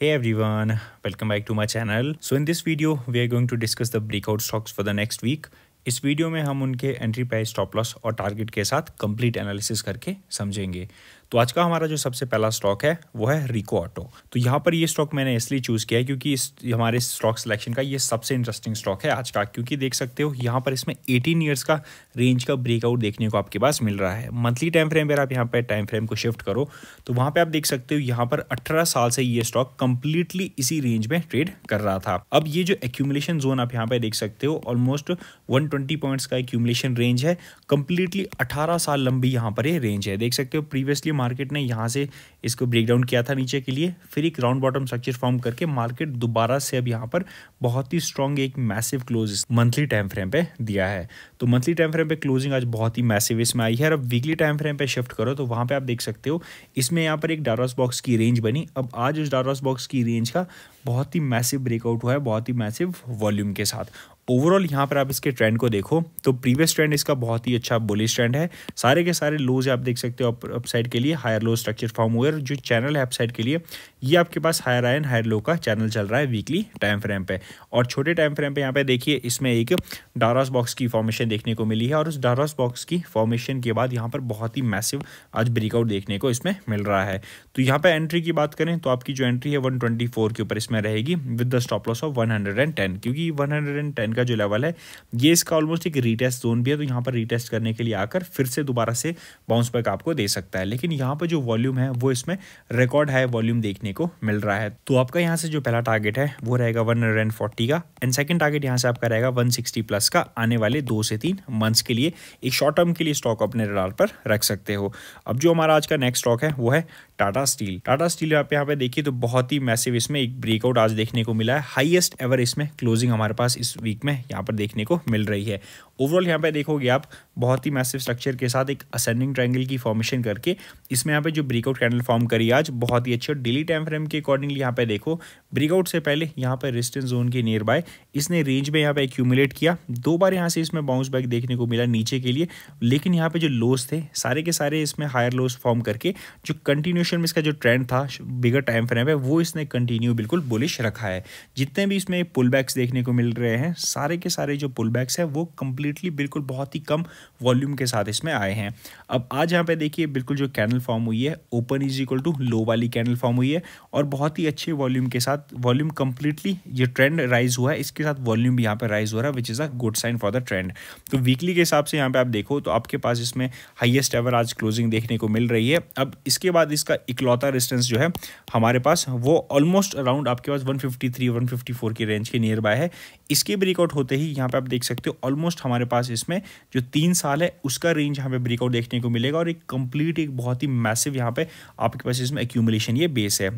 Hey everyone, welcome back to my channel. So in this video, we are going to discuss the breakout stocks for the next week. इस video में हम उनके entry price stop loss और target के साथ complete analysis करके समझेंगे तो आज का हमारा जो सबसे पहला स्टॉक है वो है रिको ऑटो तो यहाँ पर ये स्टॉक मैंने इसलिए चूज़ किया है क्योंकि इस हमारे स्टॉक सिलेक्शन का ये सबसे इंटरेस्टिंग स्टॉक है आज का क्योंकि देख सकते हो यहाँ पर इसमें एटीन ईयर्स का रेंज का ब्रेकआउट देखने को आपके पास मिल रहा है मंथली टाइम फ्रेम पर आप यहाँ पर टाइम फ्रेम को शिफ्ट करो तो वहाँ पर आप देख सकते हो यहाँ पर अठारह साल से ये स्टॉक कंप्लीटली इसी रेंज में ट्रेड कर रहा था अब ये जो एक्यूमुलेशन जोन आप यहाँ पर देख सकते हो ऑलमोस्ट वन पॉइंट्स का एक्यूमुलेशन रेंज है कंप्लीटली अठारह साल लंबी यहाँ पर ये रेंज है देख सकते हो प्रीवियसली मार्केट ने यहाँ से इसको ब्रेक डाउन किया था नीचे के लिए फिर एक राउंड बॉटम स्ट्रक्चर फॉर्म करके मार्केट दोबारा से अब यहाँ पर बहुत ही स्ट्रॉन्ग एक massive close monthly time frame पे दिया है तो मंथली टाइम फ्रेम पे क्लोजिंग आज बहुत ही मैसिव इसमें आई है और अब वीकली टाइम फ्रेम पे शिफ्ट करो तो वहाँ पे आप देख सकते हो इसमें यहाँ पर एक डारॉस बॉक्स की रेंज बनी अब आज उस डारॉस बॉक्स की रेंज का बहुत ही मैसिव ब्रेकआउट हुआ है बहुत ही मैसिव वॉल्यूम के साथ ओवरऑल यहाँ पर आप इसके ट्रेंड को देखो तो प्रीवियस ट्रेंड इसका बहुत ही अच्छा बुलिश ट्रेंड है सारे के सारे लोज आप देख सकते हो अपसाइड के लिए हायर लो स्ट्रक्चर फॉर्म हुए जो चैनल है अपसाइड के लिए ये आपके पास हायर आयन हायर लो का चैनल चल रहा है वीकली टाइम फ्रेम पे और छोटे टाइम फ्रेम पे यहाँ पे देखिए इसमें एक डारास बॉक्स की फॉर्मेशन देखने को मिली है और उस डारास बॉक्स की फॉर्मेशन के बाद यहाँ पर बहुत ही मैसिव आज ब्रेकआउट देखने को इसमें मिल रहा है तो यहाँ पर एंट्री की बात करें तो आपकी जो एंट्री है वन के ऊपर इसमें रहेगी with the stop loss of one क्योंकि वन का जो लेवल है ये इसका ऑलमोस्ट एक रिटेस्ट जोन भी है तो यहाँ पर रिटेस्ट करने के लिए आकर फिर से दोबारा से बाउंस बैक आपको दे सकता है लेकिन यहाँ पर जो वॉल्यूम है वो इसमें रिकॉर्ड हाई वॉल्यूम देखने देखने को मिल रहा है तो आपका यहाँ से जो पहला टारगेट है वो रहेगा वन हंड्रेड एंड फोर्टी का एंड सेकंड टारगेट यहाँ से आपका रहेगा वन सिक्सटी प्लस का आने वाले दो से तीन मंथ्स के लिए एक शॉर्ट टर्म के लिए स्टॉक अपने रडार पर रख सकते हो अब जो हमारा आज का नेक्स्ट स्टॉक है वो है टाटा स्टील टाटा स्टील आप यहाँ पे देखिए तो बहुत ही मैसिव इसमें एक ब्रेकआउट आज देखने को मिला है हाईएस्ट एवर इसमें क्लोजिंग हमारे पास इस वीक में यहाँ पर देखने को मिल रही है ओवरऑल यहाँ पे देखोगे आप बहुत ही मैसिव स्ट्रक्चर के साथ एक असेंडिंग ट्रायंगल की फॉर्मेशन करके इसमें यहाँ पे जो ब्रेकआउट कैंडल फॉर्म करी आज बहुत ही अच्छी और डेली टाइम फ्रेम के अकॉर्डिंगली यहाँ पे देखो ब्रेकआउट से पहले यहाँ पर रिस्टेंस जोन के नियर बाय इसने रेंज में यहाँ पे एक्यूमुलेट किया दो बार यहाँ से इसमें बाउंस बैक देखने को मिला नीचे के लिए लेकिन यहाँ पे जो लोस थे सारे के सारे इसमें हायर लोस फॉर्म करके जो कंटिन्यूस में इसका जो ट्रेंड था बिगर टाइम फ्रेम है वो इसने कंटिन्यू बिल्कुल बुलिश रखा है जितने भी इसमें पुल देखने को मिल रहे हैं सारे के सारे जो पुल बैक्स हैं वो कम्प्लीटली बिल्कुल बहुत ही कम वॉल्यूम के साथ इसमें आए हैं अब आज यहाँ पे देखिए बिल्कुल जो कैनल फॉर्म हुई है open is equal to low वाली कैनल फॉर्म हुई है और बहुत ही अच्छे वॉल्यूम के साथ वॉल्यूम कम्प्लीटली ये ट्रेंड राइज हुआ है इसके साथ वॉल्यूम भी यहाँ पर राइज हो रहा है which is a good sign for the trend तो वीकली के हिसाब से यहाँ पर आप देखो तो आपके पास इसमें हाइएस्ट एवर आज क्लोजिंग देखने को मिल रही है अब इसके बाद इसका इकलौता रेजिस्टेंस जो है हमारे पास वो ऑलमोस्ट अराउंड आपके पास 153 154 की रेंज के नियर बाय है इसके ब्रेकआउट होते ही यहाँ पे आप देख सकते हो ऑलमोस्ट हमारे पास इसमें जो तीन साल है उसका रेंज यहाँ पे ब्रेकआउट देखने को मिलेगा और एक कंप्लीट एक बहुत ही मैसिव यहाँ पे आपके पास इसमें एक्यूमुलेशन ये बेस है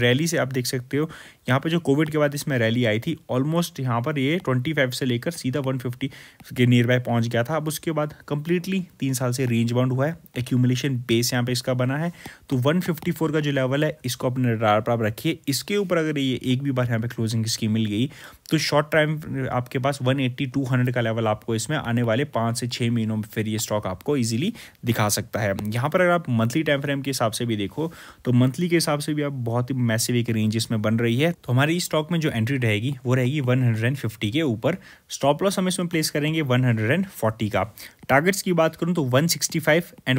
रैली से आप देख सकते हो यहाँ पर जो कोविड के बाद इसमें रैली आई थी ऑलमोस्ट यहाँ पर ये ट्वेंटी से लेकर सीधा वन के नियर बाय पहुँच गया था अब उसके बाद कंप्लीटली तीन साल से रेंज बाउंड हुआ है एक्यूमुलेशन बेस यहाँ पर इसका बना है तो वन 154 का जो लेवल है इसको अपने रार पर आप रखिए इसके ऊपर अगर ये एक भी बार यहाँ पे क्लोजिंग इसकी मिल गई तो शॉर्ट टाइम आपके पास 180 200 का लेवल आपको इसमें आने वाले पाँच से छः महीनों में फिर ये स्टॉक आपको इजीली दिखा सकता है यहाँ पर अगर आप मंथली टाइम फ्रेम के हिसाब से भी देखो तो मंथली के हिसाब से भी आप बहुत ही मैसिव एक रेंज इसमें बन रही है तो हमारी स्टॉक में जो एंट्री रहेगी वो रहेगी वन के ऊपर स्टॉप लॉस हम इसमें प्लेस करेंगे वन का टारगेट्स की बात करूं तो 165 एंड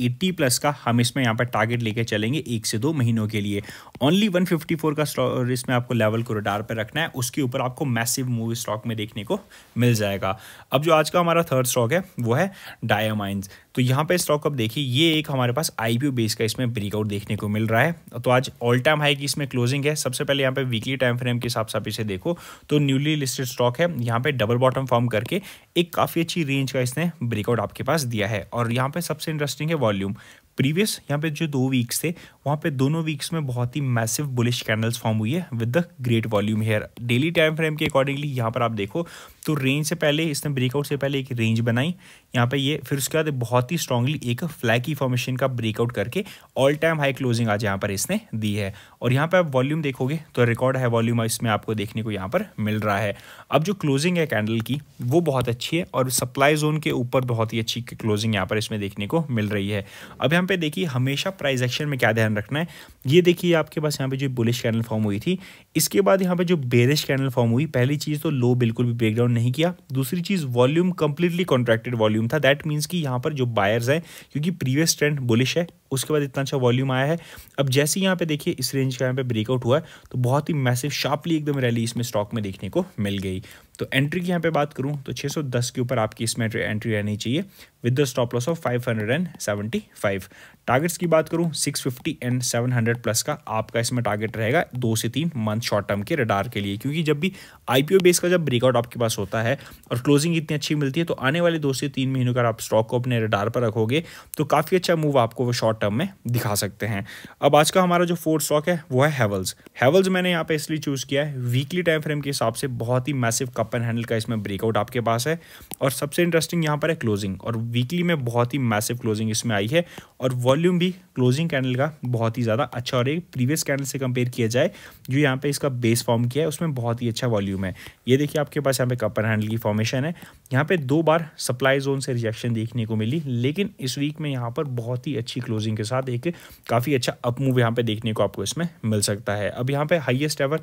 180 प्लस का हम इसमें यहाँ पर टारगेट लेकर चलेंगे एक से दो महीनों के लिए ओनली 154 का स्टॉक इसमें आपको लेवल को रडार पर रखना है उस उसके ऊपर आपको मैसिव मूव स्टॉक में देखने को मिल जाएगा अब जो आज का हमारा थर्ड स्टॉक है वो है डायामाइंस तो यहाँ पे स्टॉक अब देखिए ये एक हमारे पास आई बेस का इसमें ब्रेकआउट देखने को मिल रहा है तो आज ऑल टाइम हाई की इसमें क्लोजिंग है सबसे पहले यहाँ पे वीकली टाइम फ्रेम के हिसाब से आप इसे देखो तो न्यूली लिस्टेड स्टॉक है यहाँ पे डबल बॉटम फॉर्म करके एक काफ़ी अच्छी रेंज का इसने ब्रेकआउट आपके पास दिया है और यहाँ पे सबसे इंटरेस्टिंग है वॉल्यूम प्रीवियस यहाँ पे जो दो वीक्स थे वहाँ पे दोनों वीक्स में बहुत ही मैसिव बुलिश कैंडल्स फॉर्म हुई है with the great volume here daily time frame के अकॉर्डिंगली यहाँ पर आप देखो तो रेंज से पहले इसने ब्रेकआउट से पहले एक रेंज बनाई यहाँ पे ये फिर उसके बाद बहुत ही स्ट्रांगली एक फ्लैग की फॉर्मेशन का ब्रेकआउट करके ऑल टाइम हाई क्लोजिंग आज यहाँ पर इसने दी है और यहाँ पे आप वॉल्यूम देखोगे तो रिकॉर्ड है वॉल्यूम इसमें आपको देखने को यहाँ पर मिल रहा है अब जो क्लोजिंग है कैंडल की वो बहुत अच्छी है और सप्लाई जोन के ऊपर बहुत ही अच्छी क्लोजिंग यहाँ पर इसमें देखने को मिल रही है अब यहाँ पे देखिए हमेशा प्राइस एक्शन में क्या ध्यान रखना है ये देखिए आपके पास यहाँ पर जो बुलिश कैंडल फॉर्म हुई थी इसके बाद यहाँ पर जो बेरिश कैंडल फॉर्म हुई पहली चीज़ तो लो बिल्कुल भी ब्रेकडाउन नहीं किया दूसरी चीज़ वॉल्यूम कंप्लीटली कॉन्ट्रैक्टेड वॉल्यूम था दैट मीन्स कि यहाँ पर जो बायर्स हैं क्योंकि प्रीवियस ट्रेंड बुलिश है उसके बाद इतना अच्छा वॉल्यूम आया है अब जैसे यहाँ पे देखिए इस रेंज का यहाँ पे ब्रेकआउट हुआ है तो बहुत ही मैसिव शार्पली एकदम रैली इसमें स्टॉक में देखने को मिल गई तो एंट्री की यहाँ पे बात करूँ तो 610 के ऊपर आपकी इसमें एंट्री रहनी चाहिए with the stop loss of 575 targets की बात करूँ 650 एंड 700 प्लस का आपका इसमें टारगेट रहेगा दो से तीन मंथ शॉर्ट टर्म के रडार के लिए क्योंकि जब भी आईपीओ बेस का जब ब्रेकआउट आपके पास होता है और क्लोजिंग इतनी अच्छी मिलती है तो आने वाले दो से तीन महीनों का आप स्टॉक को अपने रडार पर रखोगे तो काफ़ी अच्छा मूव आपको वो शॉर्ट शॉर्ट टर्म में दिखा सकते हैं अब आज का हमारा जो फोर्थ स्टॉक है वो है हेवल्स हेवल्स मैंने यहाँ पे इसलिए चूज़ किया है वीकली टाइम फ्रेम के हिसाब से बहुत ही मैसिव कप एंड हैंडल का इसमें ब्रेकआउट आपके पास है और सबसे इंटरेस्टिंग यहाँ पर है क्लोजिंग और वीकली में बहुत ही मैसिव क्लोजिंग इसमें आई है और वॉल्यूम भी क्लोजिंग कैंडल का बहुत ही ज़्यादा अच्छा और एक प्रीवियस कैंडल से कंपेयर किया जाए जो यहाँ पे इसका बेस फॉर्म किया है उसमें बहुत ही अच्छा वॉल्यूम है ये देखिए आपके पास यहाँ पे कपर हैंडल की फॉर्मेशन है यहाँ पे दो बार सप्लाई जोन से रिजेक्शन देखने को मिली लेकिन इस वीक में यहाँ पर बहुत ही अच्छी क्लोजिंग क्लोजिंग के साथ एक काफ़ी अच्छा अप मूव यहाँ पे देखने को आपको इसमें मिल सकता है अब यहाँ पे highest ever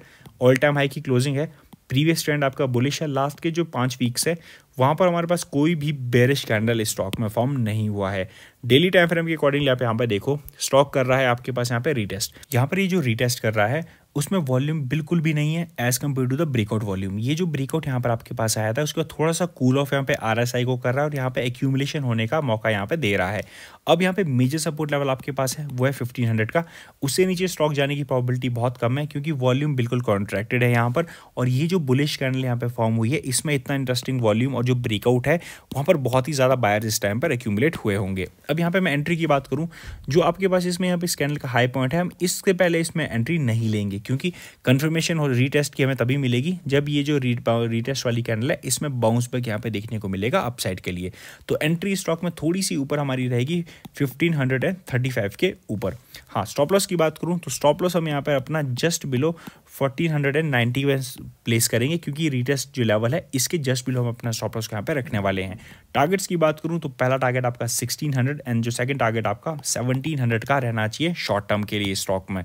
all time high की क्लोजिंग है प्रीवियस ट्रेंड आपका बुलिश है लास्ट के जो पाँच वीक्स है वहाँ पर हमारे पास कोई भी बेरिश कैंडल स्टॉक में फॉर्म नहीं हुआ है डेली टाइम फ्रेम के अकॉर्डिंगली आप यहाँ पर देखो स्टॉक कर रहा है आपके पास यहाँ पे रीटेस्ट यहाँ पर ये यह जो रीटेस्ट कर रहा है उसमें वॉल्यूम बिल्कुल भी नहीं है as compare to the breakout volume ये जो ब्रेकआउट यहाँ पर आपके पास आया था उसका थोड़ा सा कूल ऑफ यहाँ पे आर को कर रहा है और यहाँ पे एक्यूमुलेशन होने का मौका यहाँ पे दे रहा है अब यहाँ पे मेजर सपोर्ट लेवल आपके पास है वो है हंड्रेड का उससे नीचे स्टॉक जाने की प्रॉबिलिटी बहुत कम है क्योंकि वॉल्यूम बिल्कुल कॉन्ट्रैक्टेड है यहाँ पर और ये जो बुलिश कैंडल यहाँ पे फॉर्म हुई है इसमें इतना इंटरेस्टिंग वॉल्यूम और जो ब्रेकआउट है वहाँ पर बहुत ही ज़्यादा बायर इस टाइम पर एक्यूमुलेट हुए होंगे अब यहाँ पर मैं एंट्री की बात करूँ जो आपके पास इसमें यहाँ पर इस कैंडल का हाई पॉइंट है हम इसके पहले इसमें एंट्री नहीं लेंगे क्योंकि कंफर्मेशन और रीटेस्ट की हमें तभी मिलेगी जब ये जो री रीटेस्ट वाली कैंडल है इसमें बाउंस बैक यहाँ पे देखने को मिलेगा अपसाइड के लिए तो एंट्री स्टॉक में थोड़ी सी ऊपर हमारी रहेगी fifteen hundred and thirty five के ऊपर हाँ स्टॉप लॉस की बात करूँ तो स्टॉप लॉस हम यहाँ पर अपना just below fourteen hundred and ninety place करेंगे क्योंकि रिटेस्ट जो लेवल है इसके जस्ट बिलो हम अपना स्टॉप लॉस यहाँ पे रखने वाले हैं टारगेट्स की बात करूँ तो पहला टारगेट आपका सिक्सटीन हंड्रेड एंड जो सेकंड टारगेट आपका सेवनटीन हंड्रेड का रहना चाहिए शॉर्ट टर्म के लिए स्टॉक में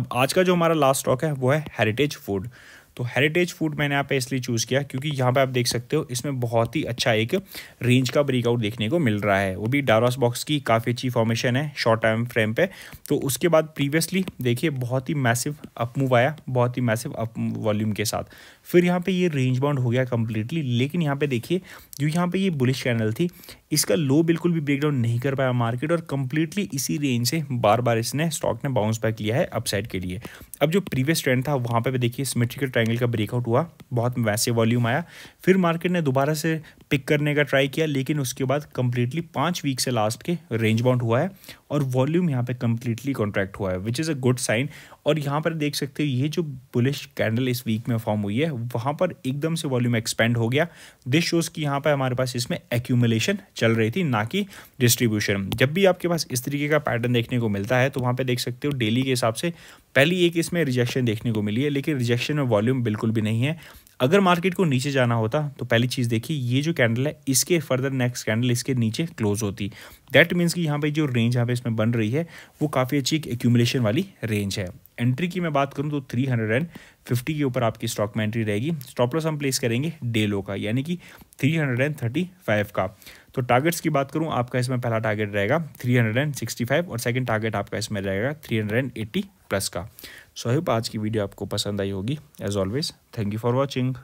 अब आज का जो हमारा लास्ट स्टॉक है वो है हेरिटेज फूड तो हेरिटेज फूड मैंने यहाँ पे इसलिए चूज़ किया क्योंकि यहाँ पे आप देख सकते हो इसमें बहुत ही अच्छा एक रेंज का ब्रेकआउट देखने को मिल रहा है वो भी डारोस बॉक्स की काफ़ी अच्छी फॉर्मेशन है शॉर्ट टाइम फ्रेम पे तो उसके बाद प्रीवियसली देखिए बहुत ही मैसिव अपमूव आया बहुत ही मैसिव अप वॉल्यूम के साथ फिर यहाँ पर ये रेंज बाउंड हो गया कम्प्लीटली लेकिन यहाँ पर देखिए जो यहाँ पर ये बुलिश कैनल थी इसका लो बिल्कुल भी ब्रेकडाउन नहीं कर पाया मार्केट और कंप्लीटली इसी रेंज से बार बार इसने स्टॉक ने बाउंस बैक लिया है अपसाइड के लिए अब जो प्रीवियस ट्रेंड था वहाँ पर देखिए स्मेट्रिकल ट्राइंगल का ब्रेकआउट हुआ बहुत वैसे वॉल्यूम आया फिर मार्केट ने दोबारा से पिक करने का ट्राई किया लेकिन उसके बाद कम्प्लीटली पाँच वीक से लास्ट के रेंज बाउंड हुआ है और वॉल्यूम यहाँ पे कम्प्लीटली कॉन्ट्रैक्ट हुआ है which is a good sign और यहाँ पर देख सकते हो ये जो बुलिश कैंडल इस वीक में फॉर्म हुई है वहाँ पर एकदम से वॉल्यूम एक्सपेंड हो गया दिस शोज़ कि यहाँ पर हमारे पास इसमें एक्यूमुलेशन चल रही थी ना कि डिस्ट्रीब्यूशन जब भी आपके पास इस तरीके का पैटर्न देखने को मिलता है तो वहाँ पर देख सकते हो डेली के हिसाब से पहली एक इसमें रिजेक्शन देखने को मिली है लेकिन रिजेक्शन में वॉल्यूम बिल्कुल भी नहीं है अगर मार्केट को नीचे जाना होता तो पहली चीज़ देखिए ये जो कैंडल है इसके फर्दर नेक्स्ट कैंडल इसके नीचे क्लोज होती दैट मीन्स कि यहाँ पे जो रेंज यहाँ पे इसमें बन रही है वो काफ़ी अच्छी एक एक्यूमुलेशन वाली रेंज है एंट्री की मैं बात करूँ तो 350 के ऊपर आपकी स्टॉक में एंट्री रहेगी स्टॉप लॉस हम प्लेस करेंगे डे लो का यानी कि 335 का तो टारगेट्स की बात करूँ आपका इसमें पहला टारगेट रहेगा 365 और सेकंड टारगेट आपका इसमें रहेगा 380 प्लस का सो so, आज की वीडियो आपको पसंद आई होगी as always thank you for watching